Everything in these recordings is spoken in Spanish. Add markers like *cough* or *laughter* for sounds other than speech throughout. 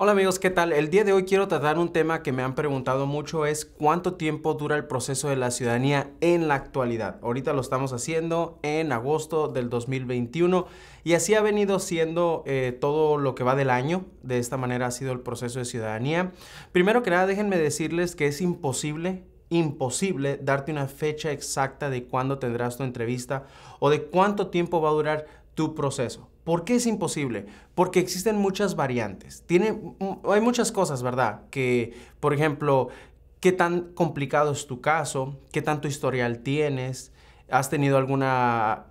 Hola amigos, ¿qué tal? El día de hoy quiero tratar un tema que me han preguntado mucho es cuánto tiempo dura el proceso de la ciudadanía en la actualidad. Ahorita lo estamos haciendo en agosto del 2021 y así ha venido siendo eh, todo lo que va del año. De esta manera ha sido el proceso de ciudadanía. Primero que nada, déjenme decirles que es imposible imposible darte una fecha exacta de cuándo tendrás tu entrevista o de cuánto tiempo va a durar tu proceso. ¿Por qué es imposible? Porque existen muchas variantes. Tiene, mm, hay muchas cosas, ¿verdad? Que, por ejemplo, qué tan complicado es tu caso, qué tanto historial tienes, has tenido algún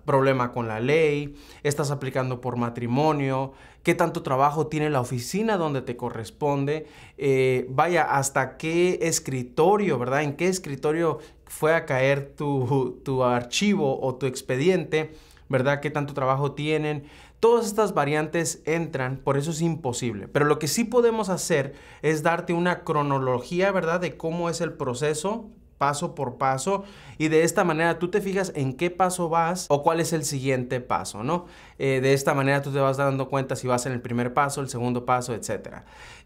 problema con la ley, estás aplicando por matrimonio, qué tanto trabajo tiene la oficina donde te corresponde, eh, vaya, hasta qué escritorio, ¿verdad? ¿En qué escritorio fue a caer tu, tu archivo o tu expediente? ¿Verdad? ¿Qué tanto trabajo tienen? Todas estas variantes entran, por eso es imposible. Pero lo que sí podemos hacer es darte una cronología, ¿verdad? De cómo es el proceso paso por paso y de esta manera tú te fijas en qué paso vas o cuál es el siguiente paso, ¿no? Eh, de esta manera tú te vas dando cuenta si vas en el primer paso, el segundo paso, etc.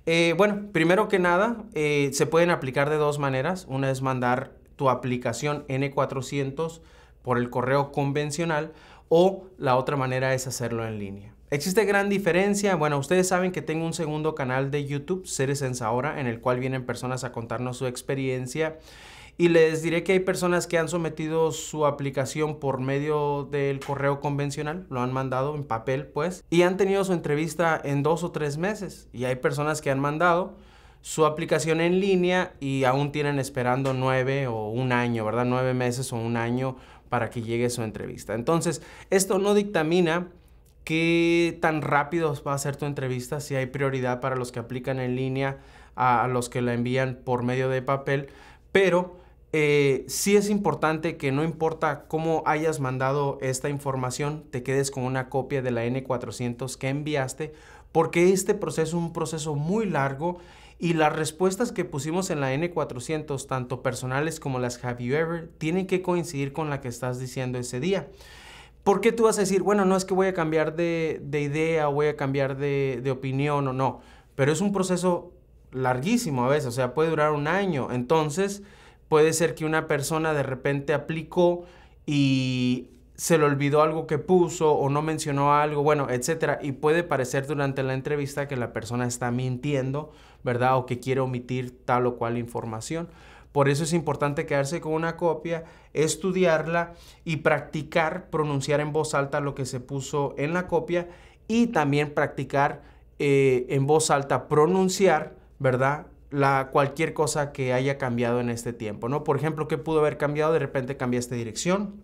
Eh, bueno, primero que nada, eh, se pueden aplicar de dos maneras. Una es mandar tu aplicación N400 por el correo convencional o la otra manera es hacerlo en línea. ¿Existe gran diferencia? Bueno, ustedes saben que tengo un segundo canal de YouTube, Seres en Saora, en el cual vienen personas a contarnos su experiencia. Y les diré que hay personas que han sometido su aplicación por medio del correo convencional, lo han mandado en papel pues, y han tenido su entrevista en dos o tres meses. Y hay personas que han mandado su aplicación en línea y aún tienen esperando nueve o un año, ¿verdad? Nueve meses o un año para que llegue su entrevista. Entonces, esto no dictamina qué tan rápido va a ser tu entrevista, si hay prioridad para los que aplican en línea, a los que la envían por medio de papel, pero eh, sí es importante que no importa cómo hayas mandado esta información, te quedes con una copia de la N400 que enviaste porque este proceso es un proceso muy largo y las respuestas que pusimos en la N400, tanto personales como las Have You Ever, tienen que coincidir con la que estás diciendo ese día. ¿Por qué tú vas a decir, bueno, no es que voy a cambiar de, de idea, voy a cambiar de, de opinión o no? Pero es un proceso larguísimo a veces, o sea, puede durar un año. Entonces, puede ser que una persona de repente aplicó y se le olvidó algo que puso o no mencionó algo, bueno, etcétera. Y puede parecer durante la entrevista que la persona está mintiendo, ¿verdad? O que quiere omitir tal o cual información. Por eso es importante quedarse con una copia, estudiarla y practicar pronunciar en voz alta lo que se puso en la copia y también practicar eh, en voz alta pronunciar, ¿verdad? La, cualquier cosa que haya cambiado en este tiempo, ¿no? Por ejemplo, ¿qué pudo haber cambiado? De repente cambiaste dirección,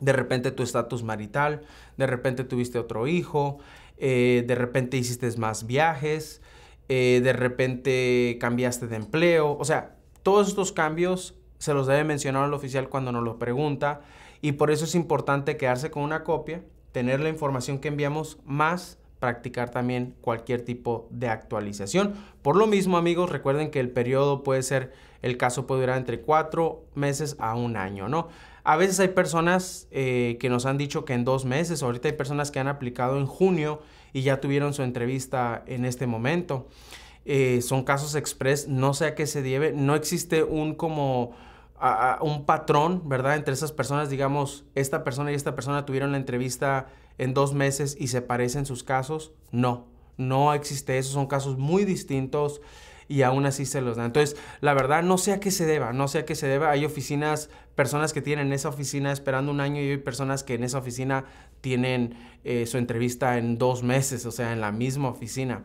de repente tu estatus marital, de repente tuviste otro hijo, eh, de repente hiciste más viajes, eh, de repente cambiaste de empleo. O sea, todos estos cambios se los debe mencionar al oficial cuando nos lo pregunta y por eso es importante quedarse con una copia, tener la información que enviamos más practicar también cualquier tipo de actualización. Por lo mismo, amigos, recuerden que el periodo puede ser el caso puede durar entre cuatro meses a un año, ¿no? A veces hay personas eh, que nos han dicho que en dos meses, ahorita hay personas que han aplicado en junio y ya tuvieron su entrevista en este momento. Eh, son casos express, no sé a qué se debe, no existe un como... un patrón, ¿verdad? Entre esas personas, digamos, esta persona y esta persona tuvieron la entrevista en dos meses y se parecen sus casos. No, no existe eso, son casos muy distintos y aún así se los dan. Entonces, la verdad, no sé a qué se deba, no sé a qué se deba. Hay oficinas, personas que tienen esa oficina esperando un año y hay personas que en esa oficina tienen eh, su entrevista en dos meses, o sea, en la misma oficina.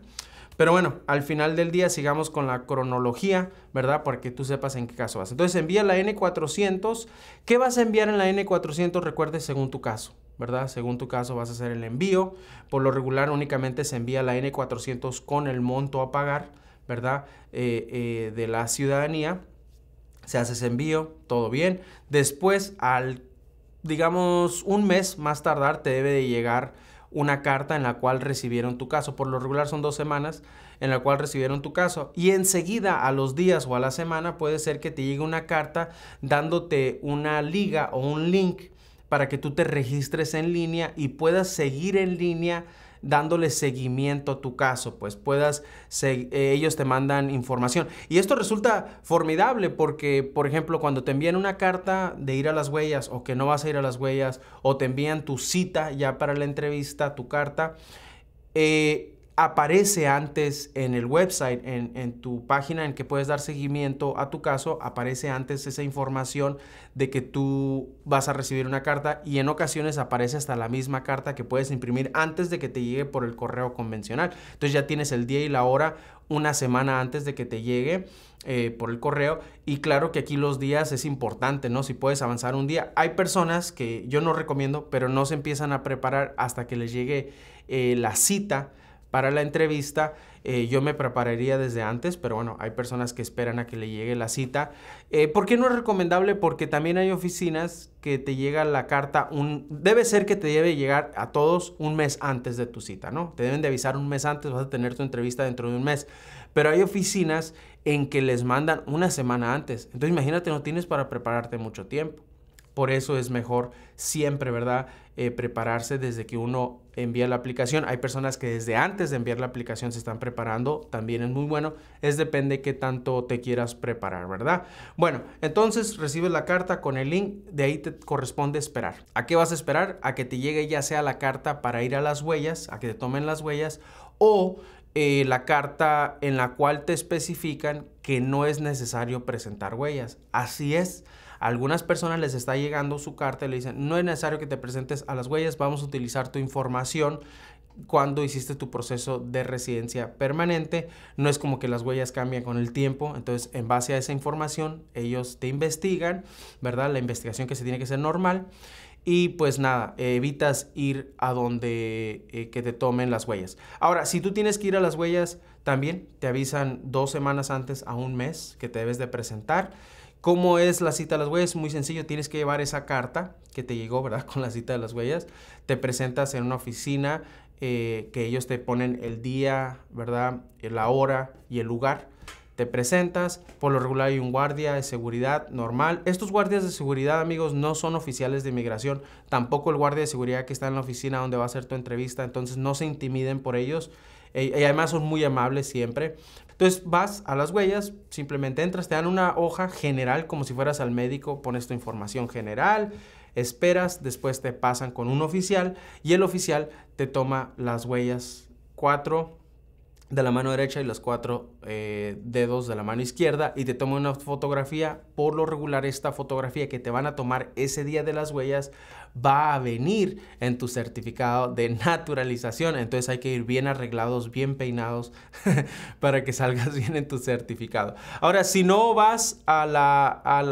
Pero bueno, al final del día sigamos con la cronología, ¿verdad? Para que tú sepas en qué caso vas. Entonces envía la N400. ¿Qué vas a enviar en la N400? Recuerde, según tu caso, ¿verdad? Según tu caso vas a hacer el envío. Por lo regular únicamente se envía la N400 con el monto a pagar. ¿verdad? Eh, eh, de la ciudadanía, se hace ese envío, todo bien. Después, al, digamos, un mes más tardar, te debe de llegar una carta en la cual recibieron tu caso. Por lo regular son dos semanas en la cual recibieron tu caso. Y enseguida a los días o a la semana puede ser que te llegue una carta dándote una liga o un link para que tú te registres en línea y puedas seguir en línea dándole seguimiento a tu caso, pues puedas, eh, ellos te mandan información. Y esto resulta formidable porque, por ejemplo, cuando te envían una carta de ir a las huellas o que no vas a ir a las huellas o te envían tu cita ya para la entrevista, tu carta, eh, aparece antes en el website, en, tu página en que puedes dar seguimiento a tu caso, aparece antes esa información de que tú vas a recibir una carta y en ocasiones aparece hasta la misma carta que puedes imprimir antes de que te llegue por el correo convencional. Entonces ya tienes el día y la hora una semana antes de que te llegue eh, por el correo y claro que aquí los días es importante, ¿no? Si puedes avanzar un día. Hay personas que yo no recomiendo, pero no se empiezan a preparar hasta que les llegue eh, la cita para la entrevista. Eh, yo me prepararía desde antes, pero bueno, hay personas que esperan a que le llegue la cita. Eh, ¿Por qué no es recomendable? Porque también hay oficinas que te llega la carta, debe ser que te debe llegar a todos un mes antes de tu cita, ¿no? Te deben de avisar un mes antes, vas a tener tu entrevista dentro de un mes. Pero hay oficinas en que les mandan una semana antes. Entonces imagínate, no tienes para prepararte mucho tiempo. Por eso es mejor siempre, ¿verdad? Eh, prepararse desde que uno envía la aplicación. Hay personas que desde antes de enviar la aplicación se están preparando, también es muy bueno. Es depende qué tanto te quieras preparar, ¿verdad? Bueno, entonces recibes la carta con el link, de ahí te corresponde esperar. ¿A qué vas a esperar? A que te llegue ya sea la carta para ir a las huellas, a que te tomen las huellas o eh, la carta en la cual te especifican que no es necesario presentar huellas. Así es algunas personas les está llegando su carta y le dicen, no es necesario que te presentes a las huellas, vamos a utilizar tu información cuando hiciste tu proceso de residencia permanente. No es como que las huellas cambien con el tiempo, entonces en base a esa información ellos te investigan, ¿verdad? La investigación que se tiene que ser normal. Y pues nada, evitas ir a donde eh, que te tomen las huellas. Ahora, si tú tienes que ir a las huellas, también te avisan dos semanas antes a un mes que te debes de presentar. ¿Cómo es la cita de las huellas? Muy sencillo, tienes que llevar esa carta que te llegó, ¿verdad? *laughs* Con la cita de las huellas. Te presentas en una oficina eh, que ellos te ponen el día, ¿verdad? La hora y el lugar. Te presentas, por lo regular hay un guardia de seguridad normal. Estos guardias de seguridad, amigos, no son oficiales de inmigración, tampoco el guardia de seguridad que está en la oficina donde va a hacer tu entrevista, entonces no se intimiden por ellos. Eh, y además son muy amables siempre. Entonces vas a las huellas, simplemente entras, te dan una hoja general como si fueras al médico, pones tu información general, esperas, después te pasan con un oficial y el oficial te toma las huellas 4, de la mano derecha y los cuatro eh, dedos de la mano izquierda y te toman una fotografía. Por lo regular, esta fotografía que te van a tomar ese día de las huellas va a venir en tu certificado de *laughs* naturalización. Entonces hay que ir bien arreglados, bien peinados *laughs* para que salgas *laughs* bien en tu certificado. Ahora, si no vas a, a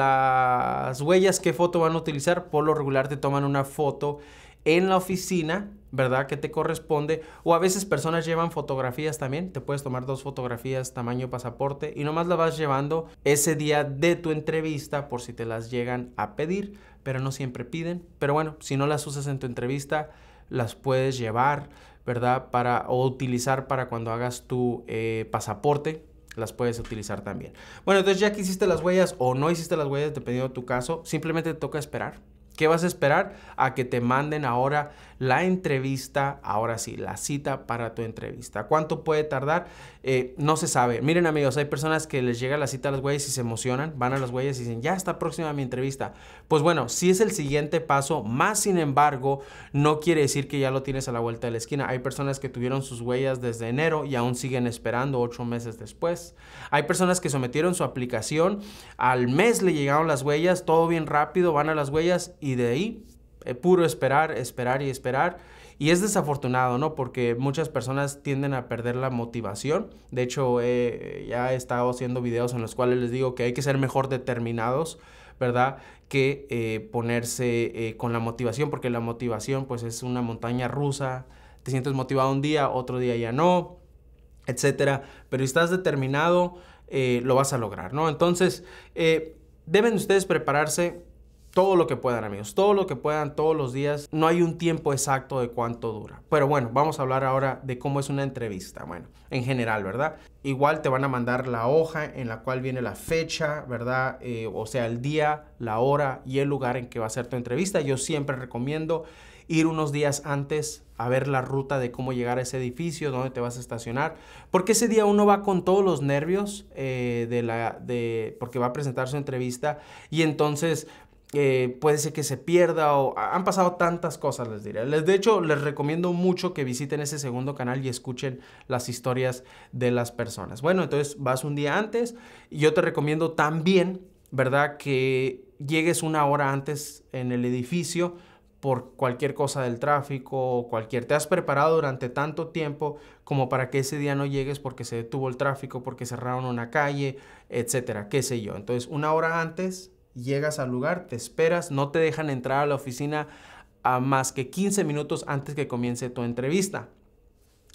las huellas, ¿qué foto van a utilizar? Por lo regular te toman una foto en la oficina ¿verdad? Que te corresponde. O a veces personas llevan fotografías también. Te puedes tomar dos fotografías tamaño pasaporte y nomás la vas llevando ese día de tu entrevista por si te las llegan a pedir, pero no siempre piden. Pero bueno, si no las usas en tu entrevista, las puedes llevar, ¿verdad? Para, o utilizar para cuando hagas tu eh, pasaporte, las puedes utilizar también. Bueno, entonces ya que hiciste las huellas o no hiciste las huellas, dependiendo de tu caso, simplemente te toca esperar. ¿Qué vas a esperar? A que te manden ahora la entrevista, ahora sí, la cita para tu entrevista. ¿Cuánto puede tardar? Eh, no se sabe. Miren amigos, hay personas que les llega la cita a las huellas y se emocionan, van a las huellas y dicen, ya está próxima mi entrevista. Pues bueno, si es el siguiente paso, más sin embargo, no quiere decir que ya lo tienes a la vuelta de la esquina. Hay personas que tuvieron sus huellas desde enero y aún siguen esperando ocho meses después. Hay personas que sometieron su aplicación, al mes le llegaron las huellas, todo bien rápido, van a las huellas y y de ahí eh, puro esperar, esperar y esperar. Y es desafortunado, ¿no? Porque muchas personas tienden a perder la motivación. De hecho, ya he estado haciendo videos en los cuales les digo que hay que ser mejor determinados, ¿verdad? Que eh, ponerse eh, con la motivación, porque la motivación pues es una montaña rusa. Te sientes motivado un día, otro día ya no, etcétera. Pero si estás determinado, lo vas a lograr, ¿no? Entonces, deben ustedes prepararse todo lo que puedan, amigos. Todo lo que puedan, todos los días. No hay un tiempo exacto de cuánto dura. Pero bueno, vamos a hablar ahora de cómo es una entrevista. Bueno, en general, ¿verdad? Igual te van a mandar la hoja en la cual viene la fecha, ¿verdad? Eh, o sea, el día, la hora y el lugar en que va a ser tu entrevista. Yo siempre recomiendo ir unos días antes a ver la ruta de cómo llegar a ese edificio, dónde te vas a estacionar, porque ese día uno va con todos los nervios eh, de la, de, porque va a presentar su entrevista y entonces eh, puede ser que se pierda o han pasado tantas cosas, les diré. Les, de hecho, les recomiendo mucho que visiten ese segundo canal y escuchen las historias de las personas. Bueno, entonces vas un día antes y yo te recomiendo también, ¿verdad? Que llegues una hora antes en el edificio por cualquier cosa del tráfico o cualquier. Te has preparado durante tanto tiempo como para que ese día no llegues porque se detuvo el tráfico, porque cerraron una calle, etcétera, qué sé yo. Entonces, una hora antes llegas al lugar, te esperas, no te dejan entrar a la oficina a más que 15 minutos antes que comience tu entrevista.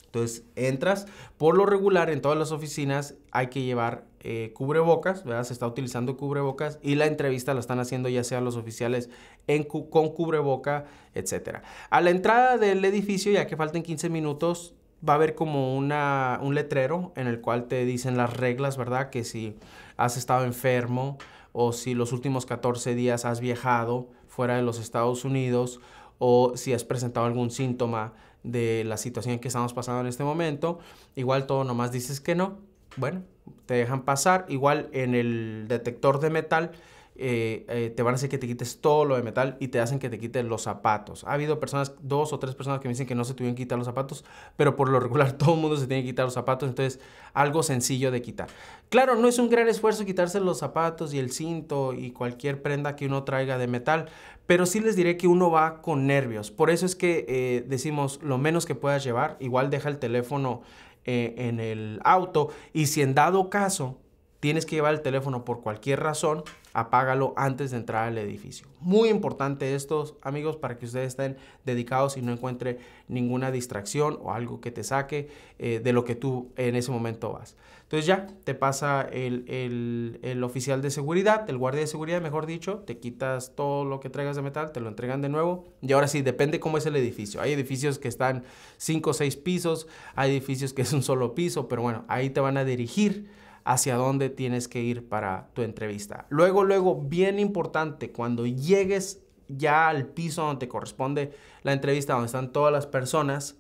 Entonces entras, por lo regular en todas las oficinas hay que llevar eh, cubrebocas, ¿verdad? Se está utilizando cubrebocas y la entrevista la están haciendo ya sea los oficiales en con cubreboca, etc. A la entrada del edificio, ya que falten 15 minutos, va a haber como una, un letrero en el cual te dicen las reglas, ¿verdad? Que si has estado enfermo o si los últimos 14 días has viajado fuera de los Estados Unidos o si has presentado algún síntoma de la situación que estamos pasando en este momento. Igual todo nomás dices que no. Bueno, te dejan pasar. Igual en el detector de metal eh, eh, te van a hacer que te quites todo lo de metal y te hacen que te quites los zapatos. Ha habido personas, dos o tres personas que me dicen que no se tuvieron que quitar los zapatos, pero por lo regular *laughs* todo el mundo se tiene que quitar los zapatos, entonces algo sencillo de quitar. Claro, no es un gran esfuerzo quitarse los zapatos y el cinto y cualquier prenda que uno traiga de metal, pero sí les diré que uno va con nervios. Por eso es que eh, decimos lo menos que puedas llevar, igual deja el teléfono en el auto y si en dado caso tienes que llevar el teléfono por cualquier razón, apágalo antes de entrar al edificio. Muy importante esto, amigos, para que ustedes estén dedicados y no encuentre ninguna distracción o algo que te saque eh, de lo que tú en ese momento vas. Entonces ya te pasa el, el oficial de seguridad, el guardia de seguridad, mejor dicho, te quitas todo lo que traigas de metal, te lo entregan de nuevo. Y ahora sí, depende cómo es el edificio. Hay edificios que están cinco o seis pisos, hay edificios que es un solo piso, pero bueno, ahí te van a dirigir hacia dónde tienes que ir para tu entrevista. Luego, luego, bien importante, cuando llegues ya al piso donde te corresponde la entrevista, donde están todas las personas,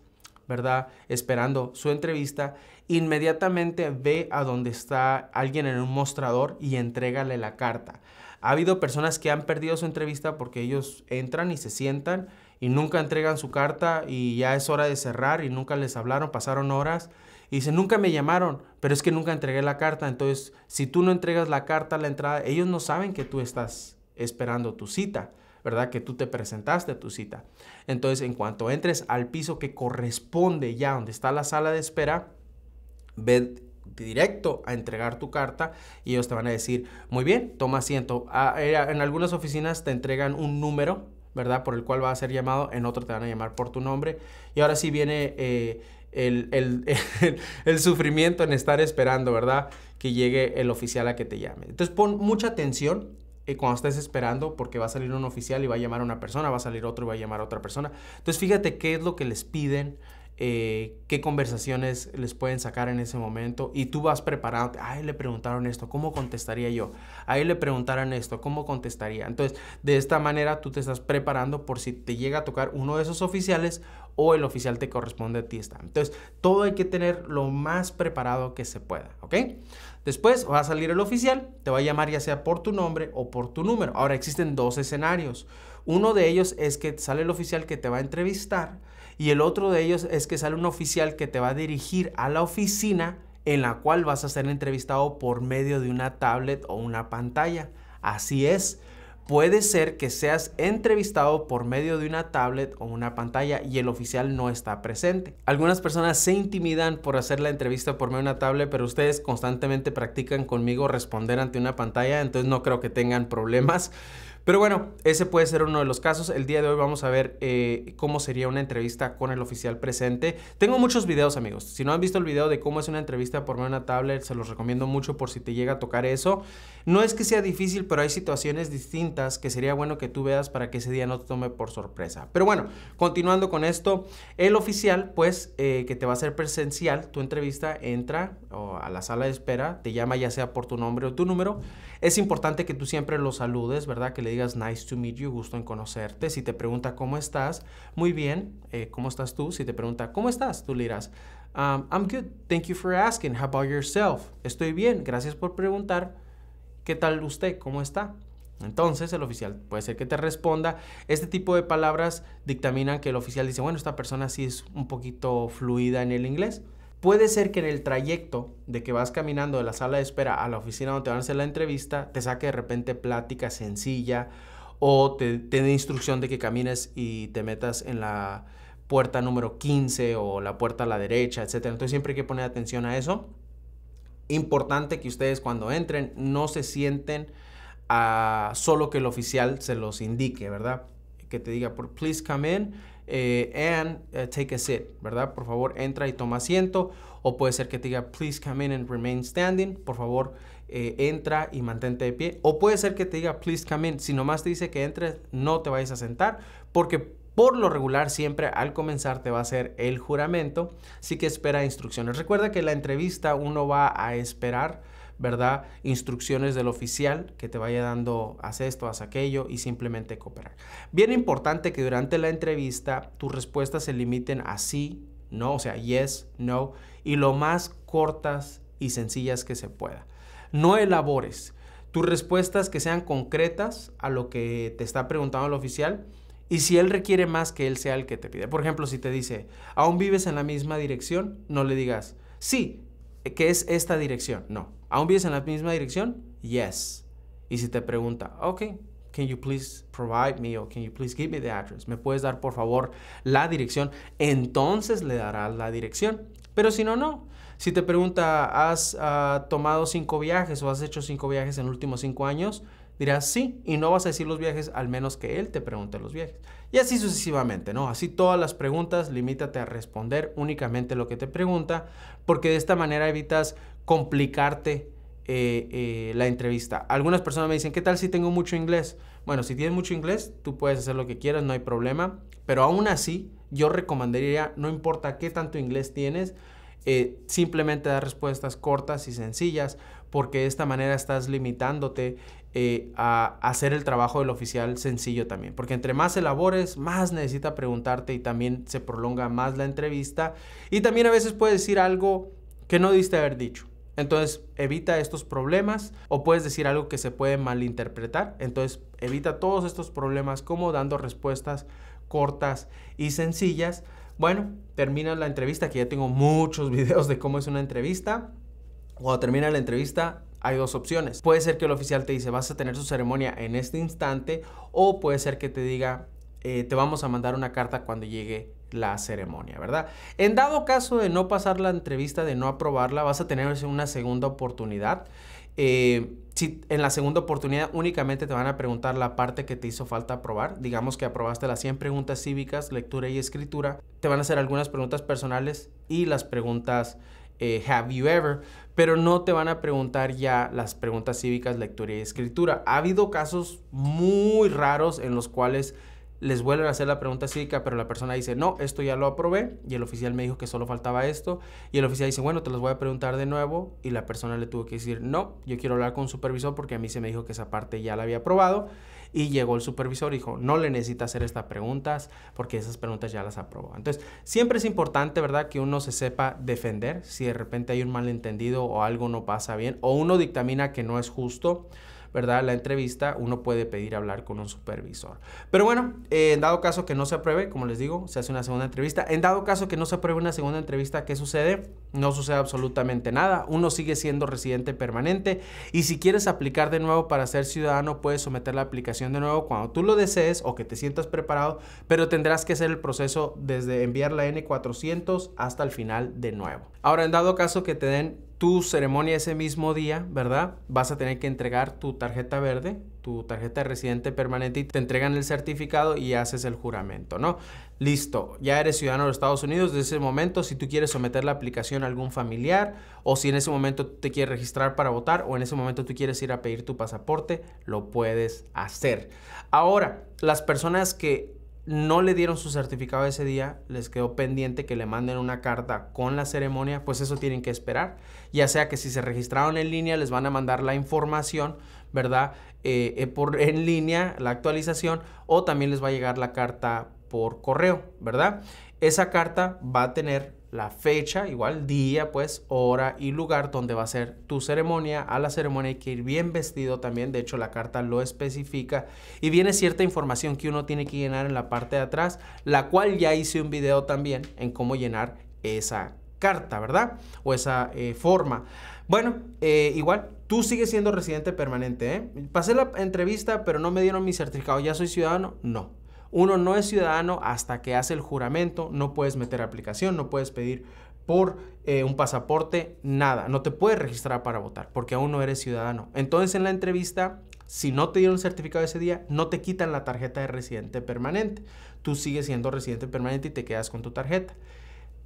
¿verdad? Esperando su entrevista, inmediatamente ve a donde está alguien en un mostrador y entrégale la carta. Ha habido personas que han perdido su entrevista porque ellos entran y se sientan y nunca entregan su carta y ya es hora de cerrar y nunca les hablaron, pasaron horas y dice, nunca me llamaron, pero es que nunca entregué la carta. Entonces, si tú no entregas la carta a la entrada, ellos no saben que tú estás esperando tu cita, ¿verdad? Que tú te presentaste a tu cita. Entonces, en cuanto entres al piso que corresponde ya donde está la sala de espera, ve directo a entregar tu carta y ellos te van a decir, muy bien, toma asiento. Ah, en algunas oficinas te entregan un número, ¿verdad? Por el cual va a ser llamado, en otro te van a llamar por tu nombre. Y ahora sí viene eh, el, *laughs* el, sufrimiento en estar esperando, ¿verdad? Que llegue el oficial a que te llame. Entonces pon mucha atención eh, cuando estés esperando porque va a salir un oficial y va a llamar a una persona, va a salir otro y va a llamar a otra persona. Entonces fíjate qué es lo que les piden, eh, qué conversaciones les pueden sacar en ese momento y tú vas preparado. ahí le preguntaron esto, ¿cómo contestaría yo? Ahí le preguntaron esto, ¿cómo contestaría? Entonces, de esta manera tú te estás preparando por si te llega a tocar uno de esos oficiales o el oficial te corresponde a ti. Está. Entonces, todo hay que tener lo más preparado que se pueda, Después va a salir el oficial, te va a llamar ya sea por tu nombre o por tu número. Ahora existen dos escenarios. Uno de ellos es que sale el oficial que te va a entrevistar y el otro de ellos es que sale un oficial que te va a dirigir a la oficina en la cual vas a ser entrevistado por medio de una tablet o una pantalla. Así es, puede ser que seas entrevistado por medio de una tablet o una pantalla y el oficial no está presente. Algunas personas se intimidan por hacer la entrevista por medio de una tablet, pero ustedes constantemente practican conmigo responder ante una pantalla, entonces no creo que tengan problemas. Pero bueno, ese puede ser uno de los casos. El día de hoy vamos a ver eh, cómo sería una entrevista con el oficial presente. Tengo muchos videos, amigos. Si no han visto el video de cómo es una entrevista por medio de una tablet, se los recomiendo mucho por si te llega a tocar eso. No es que sea difícil, pero hay situaciones distintas que sería bueno que tú veas para que ese día no te tome por sorpresa. Pero bueno, continuando con esto, el oficial, pues, eh, que te va a hacer presencial tu entrevista, entra a la sala de espera, te llama ya sea por tu nombre o tu número. Es importante que tú siempre lo saludes, ¿verdad? Que le digas nice to meet you, gusto en conocerte. Si te pregunta cómo estás, muy bien, eh, ¿cómo estás tú? Si te pregunta cómo estás, tú le dirás um, I'm good, thank you for asking, how about yourself? Estoy bien, gracias por preguntar. ¿Qué tal usted? ¿Cómo está? Entonces el oficial puede ser que te responda. Este tipo de palabras dictaminan que el oficial dice, bueno, esta persona sí es un poquito fluida en el inglés. Puede ser que en el trayecto de que vas caminando de la sala de espera a la oficina donde te van a hacer la entrevista, te saque de repente plática sencilla o te, dé instrucción de que camines y te metas en la puerta número 15 o la puerta a la derecha, etc. Entonces siempre hay que poner atención a eso. Importante que ustedes cuando entren no se sienten a ah, solo que el oficial se los indique, ¿verdad? Que te diga, por please come in eh, and eh, take a seat, ¿verdad? Por favor, entra y toma asiento. O puede ser que te diga, please come in and remain standing. Por favor, eh, entra y mantente de pie. O puede ser que te diga, please come in. Si nomás te dice que entres, no te vayas a sentar, porque por lo regular siempre al comenzar te va a hacer el juramento, sí que espera instrucciones. Recuerda que en la entrevista uno va a esperar ¿verdad? Instrucciones del oficial que te vaya dando, haz esto, haz aquello y simplemente cooperar. Bien importante que durante la entrevista tus respuestas se limiten a sí, no, o sea, yes, no, y lo más cortas y sencillas que se pueda. No elabores tus respuestas que sean concretas a lo que te está preguntando el oficial y si él requiere más que él sea el que te pide. Por ejemplo, si te dice, ¿aún vives en la misma dirección? No le digas, sí, ¿qué es esta dirección? No. ¿Aún vives en la misma dirección? Yes. Y si te pregunta, ok, can you please provide me or can you please give me the address? ¿Me puedes dar por favor la dirección? Entonces le dará la dirección. Pero si no, no. Si te pregunta, ¿has ah, tomado cinco viajes o has hecho cinco viajes en los últimos cinco años? dirás sí y no vas a decir los viajes al menos que él te pregunte los viajes. Y así sucesivamente, ¿no? Así todas las preguntas, limítate a responder únicamente lo que te pregunta, porque de esta manera evitas complicarte eh, eh, la entrevista. Algunas personas me dicen, ¿qué tal si tengo mucho inglés? Bueno, si tienes mucho inglés, tú puedes hacer lo que quieras, no hay problema, pero aún así yo recomendaría, no importa qué tanto inglés tienes, eh, simplemente dar respuestas cortas y sencillas, porque de esta manera estás limitándote eh, a hacer el trabajo del oficial sencillo también. Porque entre más elabores, más necesita preguntarte y también se prolonga más la entrevista. Y también a veces puedes decir algo que no diste haber dicho. Entonces evita estos problemas o puedes decir algo que se puede malinterpretar. Entonces evita todos estos problemas como dando respuestas cortas y sencillas. Bueno, termina la entrevista, que ya tengo muchos *laughs* videos de cómo es una entrevista. Cuando termina la entrevista, hay dos opciones. Puede ser que el oficial te dice vas a tener su ceremonia en este instante o puede ser que te diga eh, te vamos a mandar una carta cuando llegue la ceremonia, ¿verdad? En dado caso de no pasar la entrevista, de no aprobarla, vas a tener una segunda oportunidad. Eh, si en la segunda oportunidad únicamente te van a preguntar la parte que te hizo falta aprobar, digamos que aprobaste las 100 preguntas cívicas, lectura y escritura, te van a hacer algunas preguntas personales y las preguntas eh, have You Ever, pero no te van a preguntar ya las preguntas cívicas, lectura y escritura. Ha habido casos muy raros en los cuales les vuelven a hacer la pregunta cívica, pero la persona dice, no, esto ya lo aprobé, y el oficial me dijo que solo faltaba esto, y el oficial dice, bueno, te los voy a preguntar de nuevo, y la persona le tuvo que decir, no, yo quiero hablar con un supervisor porque a mí se me dijo que esa parte ya la había aprobado, y llegó el supervisor y dijo, no le necesita hacer estas preguntas porque esas preguntas ya las aprobó. Entonces, siempre es importante, ¿verdad?, que uno se sepa defender si de repente hay un malentendido o algo no pasa bien o uno dictamina que no es justo. ¿verdad? La entrevista, uno puede pedir hablar con un supervisor. Pero bueno, eh, en dado caso que no se apruebe, como les digo, se hace una segunda entrevista. En dado caso que no se apruebe una segunda entrevista, ¿qué sucede? No sucede absolutamente nada. Uno sigue siendo residente permanente y si quieres aplicar de nuevo para ser ciudadano, puedes someter la aplicación de nuevo cuando tú lo desees o que te sientas preparado, pero tendrás que hacer el proceso desde enviar la N400 hasta el final de nuevo. Ahora, en dado caso que te den tu ceremonia ese mismo día, ¿verdad? Vas a tener que entregar tu tarjeta verde, tu tarjeta de residente permanente y te entregan el certificado y haces el juramento, ¿no? Listo, ya eres ciudadano de los Estados Unidos. Desde ese momento, si tú quieres someter la aplicación a algún familiar o si en ese momento te quieres registrar para votar o en ese momento tú quieres ir a pedir tu pasaporte, lo puedes hacer. Ahora, las personas que no le dieron su certificado ese día, les quedó pendiente que le manden una carta con la ceremonia, pues eso tienen que esperar. Ya sea que si se registraron en línea, les van a mandar la información, ¿verdad? Eh, eh, por, en línea, la actualización, o también les va a llegar la carta por correo, ¿verdad? Esa carta va a tener la fecha, igual día, pues hora y lugar donde va a ser tu ceremonia. A la ceremonia hay que ir bien vestido también, de hecho la carta lo especifica y viene cierta información que uno tiene que llenar en la parte de atrás, la cual ya hice un video también en cómo llenar esa carta, ¿verdad? O esa eh, forma. Bueno, eh, igual, tú sigues siendo residente permanente, ¿eh? Pasé la entrevista, pero no me dieron mi certificado, ¿ya soy ciudadano? No uno no es ciudadano hasta que hace el juramento, no puedes meter aplicación, no puedes pedir por eh, un pasaporte, nada, no te puedes registrar para votar porque aún no eres ciudadano. Entonces en la entrevista, si no te dieron el certificado ese día, no te quitan la tarjeta de residente permanente. Tú sigues siendo residente permanente y te quedas con tu tarjeta.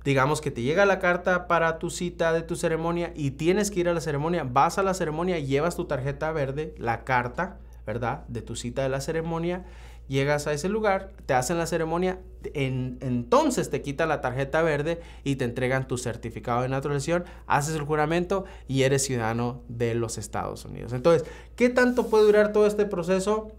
Digamos que te llega la carta para tu cita de tu ceremonia y tienes que ir a la ceremonia, vas a la ceremonia, llevas tu tarjeta verde, la carta, ¿verdad? De tu cita de la ceremonia llegas a ese lugar, te hacen la ceremonia, entonces te quita la tarjeta verde y te entregan tu certificado de naturalización, haces el juramento y eres ciudadano de los Estados Unidos. Entonces, ¿qué tanto puede durar todo este proceso?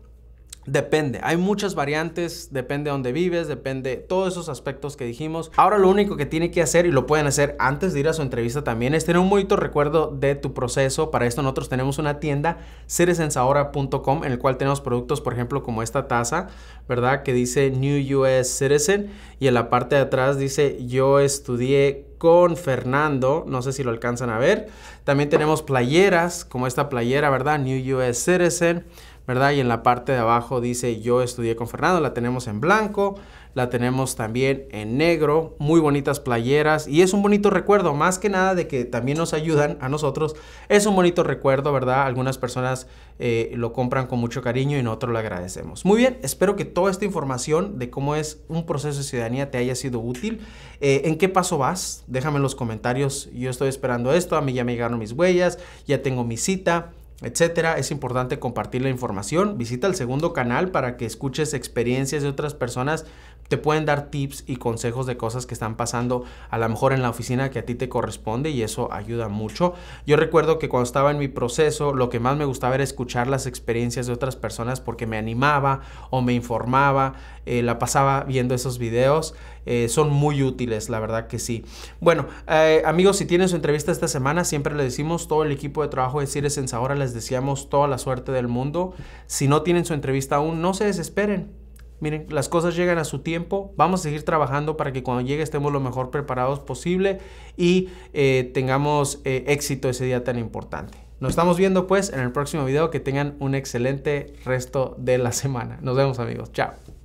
Depende, hay muchas variantes, depende de dónde vives, depende de todos esos aspectos que dijimos. Ahora lo único que tiene que hacer y lo pueden hacer antes de ir a su entrevista también es tener un bonito recuerdo de tu proceso. Para esto nosotros tenemos una tienda citizensahora.com, en el cual tenemos productos, por ejemplo, como esta taza, ¿verdad? Que dice New US Citizen y en la parte de atrás dice yo estudié con Fernando, no sé si lo alcanzan a ver. También tenemos playeras como esta playera, ¿verdad? New US Citizen. ¿verdad? Y en la parte de abajo dice yo estudié con Fernando, la tenemos en blanco, la tenemos también en negro, muy bonitas playeras y es un bonito recuerdo, más que nada de que también nos ayudan a nosotros, es un bonito recuerdo, ¿verdad? Algunas personas eh, lo compran con mucho cariño y nosotros lo agradecemos. Muy bien, espero que toda esta información de cómo es un proceso de ciudadanía te haya sido útil. Eh, ¿En qué paso vas? Déjame en los comentarios, yo estoy esperando esto, a mí ya me llegaron mis huellas, ya tengo mi cita etcétera. Es importante compartir la información. Visita el segundo canal para que escuches experiencias de otras personas te pueden dar tips y consejos de cosas que están pasando a lo mejor en la oficina que a ti te corresponde y eso ayuda mucho. Yo recuerdo que cuando estaba en mi proceso lo que más me gustaba era escuchar las experiencias de otras personas porque me animaba o me informaba, eh, la pasaba viendo esos videos. Eh, son muy útiles, la verdad que sí. Bueno, eh, amigos, si tienen su entrevista esta semana, siempre le decimos todo el equipo de trabajo de Cires ahora les decíamos toda la suerte del mundo. Si no tienen su entrevista aún, no se desesperen Miren, las cosas llegan a su tiempo. Vamos a seguir trabajando para que cuando llegue estemos lo mejor preparados posible y eh, tengamos eh, éxito ese día tan importante. Nos estamos viendo pues en el próximo video. Que tengan un excelente resto de la semana. Nos vemos amigos. Chao.